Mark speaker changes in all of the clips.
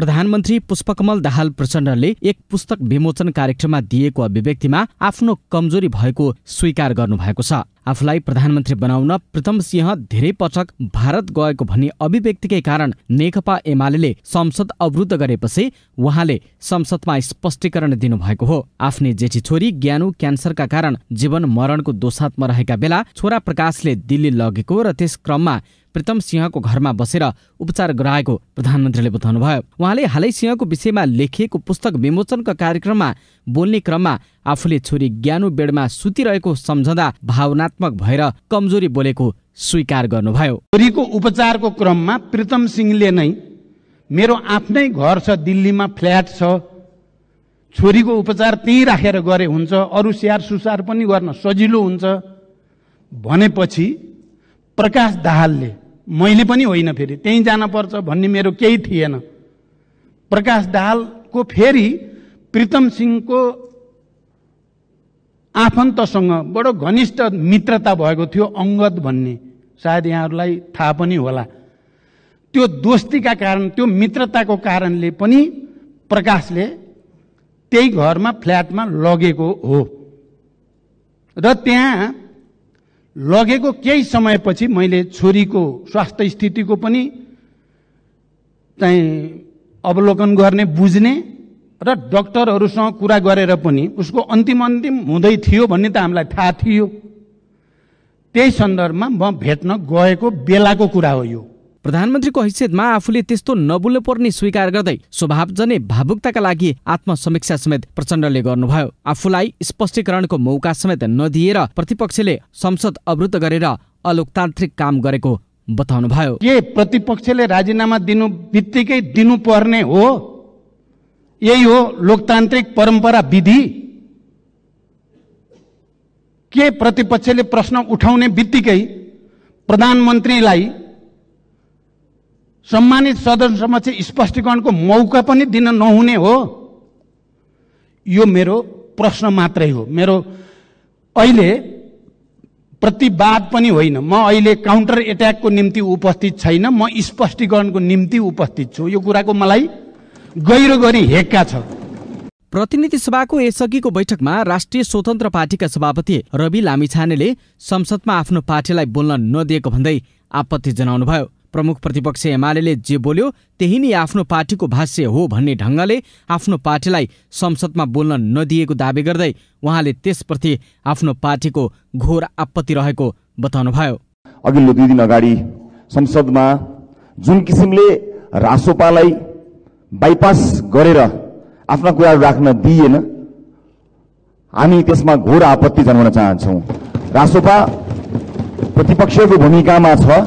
Speaker 1: प्रधानमन्त्री पुष्पकमल दाहाल प्रचण्डले एक पुस्तक विमोचन कार्यक्रममा दिएको अभिव्यक्तिमा आफ्नो कमजोरी भएको स्वीकार गर्नुभएको छ आफूलाई प्रधानमन्त्री बनाउन प्रथम सिंह धेरै पटक भारत गएको भन्ने अभिव्यक्तिकै कारण नेकपा एमाले संसद अवरुद्ध गरेपछि उहाँले संसदमा स्पष्टीकरण दिनुभएको हो आफ्नै जेठी छोरी ज्ञानु क्यान्सरका कारण जीवन मरणको दोषात्मा रहेका बेला छोरा प्रकाशले दिल्ली लगेको र त्यस क्रममा प्रीतम सिंहको घरमा बसेर उपचार गराएको प्रधानमन्त्रीले बताउनुभयो उहाँले हालै सिंहको विषयमा लेखिएको पुस्तक विमोचनका कार्यक्रममा बोल्ने क्रममा आफूले छोरी ज्ञानु बेडमा सुतिरहेको सम्झँदा भावनात्मक भएर कमजोरी बोलेको स्वीकार गर्नुभयो छोरीको उपचारको क्रममा प्रितम सिंहले नै मेरो आफ्नै
Speaker 2: घर छ दिल्लीमा फ्ल्याट छ छोरीको उपचार त्यहीँ राखेर गरे हुन्छ अरू स्याहार सुसार पनि गर्न सजिलो हुन्छ भनेपछि प्रकाश दाहालले मैले पनि होइन फेरि त्यहीँ जानुपर्छ भन्ने मेरो केही थिएन प्रकाश दाहालको फेरि प्रितम सिंहको आफन्तसँग बडो घनिष्ठ मित्रता भएको थियो अङ्गत भन्ने सायद यहाँहरूलाई थाहा पनि होला त्यो दोस्तीका कारण त्यो मित्रताको कारणले पनि प्रकाशले त्यही घरमा फ्ल्याटमा लगेको हो र त्यहाँ लगेको केही समयपछि मैले छोरीको स्वास्थ्य स्थितिको पनि चाहिँ अवलोकन गर्ने बुझ्ने र डक्टरहरूसँग कुरा गरेर पनि उसको अन्तिम अन्तिम हुँदै थियो भन्ने त हामीलाई थाहा थियो त्यही सन्दर्भमा म भेट्न
Speaker 1: गएको बेलाको कुरा हो यो प्रधानमन्त्रीको हैसियतमा आफूले त्यस्तो नबुल्नु पर्ने स्वीकार गर्दै स्वभावजने भावुकताका लागि आत्मसमीक्षा समेत प्रचण्डले गर्नुभयो आफूलाई स्पष्टीकरणको मौका समेत नदिएर प्रतिपक्षले संसद अवरुद्ध गरेर अलोकतान्त्रिक काम गरेको बताउनुभयो के प्रतिपक्षले राजीनामा दिनु बित्तिकै दिनुपर्ने
Speaker 2: हो यही हो लोकतान्त्रिक परम्परा विधि के प्रतिपक्षले प्रश्न उठाउने बित्तिकै प्रधानमन्त्रीलाई सम्मानित सदन समक्ष स्पष्टीकरणको मौका पनि दिन नहुने हो यो मेरो प्रश्न मात्रै हो मेरो अहिले प्रतिवाद पनि होइन म अहिले काउन्टर एट्याकको निम्ति उपस्थित छैन म स्पष्टीकरणको निम्ति उपस्थित छु यो कुराको मलाई गहिरो गरी हेक्का
Speaker 1: छ प्रतिनिधि सभाको यसअघिको बैठकमा राष्ट्रिय स्वतन्त्र पार्टीका सभापति रवि लामिछानेले संसदमा आफ्नो पार्टीलाई बोल्न नदिएको भन्दै आपत्ति जनाउनुभयो प्रमुख प्रतिपक्ष एमाले जे बोल्यो त्यही नै आफ्नो पार्टीको भाष्य हो भन्ने ढङ्गले आफ्नो पार्टीलाई संसदमा बोल्न नदिएको दावी गर्दै उहाँले त्यसप्रति आफ्नो पार्टीको घोर आपत्ति रहेको बताउनुभयो अघिल्लो दुई
Speaker 3: दिन अगाडि संसदमा जुन किसिमले रासोपालाई बाइपास गरेर आफ्ना कुराहरू राख्न दिइएन हामी त्यसमा घोर आपत्ति जनाउन चाहन्छौँ रासोपा प्रतिपक्षको भूमिकामा छ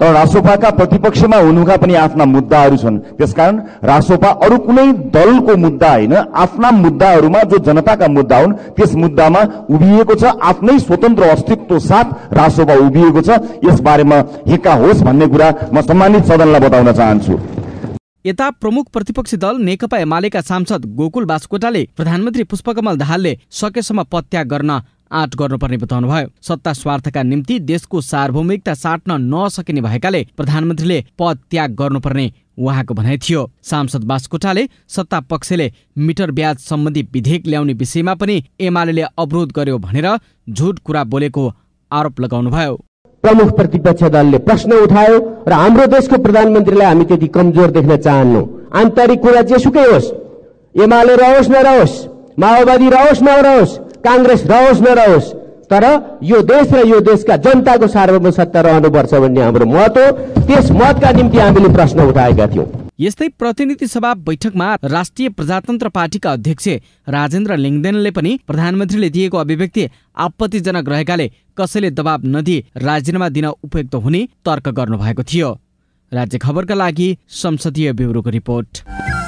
Speaker 3: तर रासोपाका प्रतिपक्षमा हुनुका पनि आफ्ना मुद्दाहरू छन् त्यसकारण रासोपा अरू कुनै दलको मुद्दा होइन आफ्ना मुद्दाहरूमा जो जनताका मुद्दा हुन् त्यस मुद्दामा उभिएको छ आफ्नै स्वतन्त्र अस्तित्व साथ रासोपा उभिएको छ यसबारेमा हिक्का होस् भन्ने कुरा म सम्मानित सदनलाई बताउन चाहन्छु
Speaker 1: यता प्रमुख प्रतिपक्षी दल नेकपा एमालेका सांसद गोकुल बास्कोटाले प्रधानमन्त्री पुष्पकमल दाहालले सकेसम्म पत्याग गर्न आँट गर्नुपर्ने बताउनुभयो सत्ता स्वार्थका निम्ति देशको सार्वभौमिकता साट्न नसकिने भएकाले प्रधानमन्त्रीले पद त्याग गर्नुपर्ने उहाँको भनाइ थियो सांसद बास्कोटाले सत्ता पक्षले मिटर ब्याज सम्बन्धी विधेयक ल्याउने विषयमा पनि एमाले अवरोध गर्यो भनेर झुट कुरा बोलेको आरोप लगाउनुभयो प्रमुख प्रतिपक्ष
Speaker 3: दलले प्रश्न उठायो र हाम्रो देशको प्रधानमन्त्रीलाई हामी त्यति कमजोर देख्न चाहन्नौ आन्तरिक कुरा जेसुकै होस् एमाले रहोस् नरहोस् माओवादी रहोस् नरहोस् काङ्ग्रेस रहोस् नरहोस् तर यो देश र यो देशका जनताको सार्वभौम सत्ता रहनुपर्छ भन्ने हाम्रो मत हो त्यस मतका निम्ति हामीले प्रश्न उठाएका थियौँ
Speaker 1: यस्तै प्रतिनिधि सभा बैठकमा राष्ट्रिय प्रजातन्त्र पार्टीका अध्यक्ष राजेन्द्र लिङ्देनले पनि प्रधानमन्त्रीले दिएको अभिव्यक्ति आपत्तिजनक रहेकाले कसैले दबाब नदिए राजीनामा दिन उपयुक्त हुने तर्क गर्नुभएको थियो राज्य खबरका लागि संसदीय ब्युरोको रिपोर्ट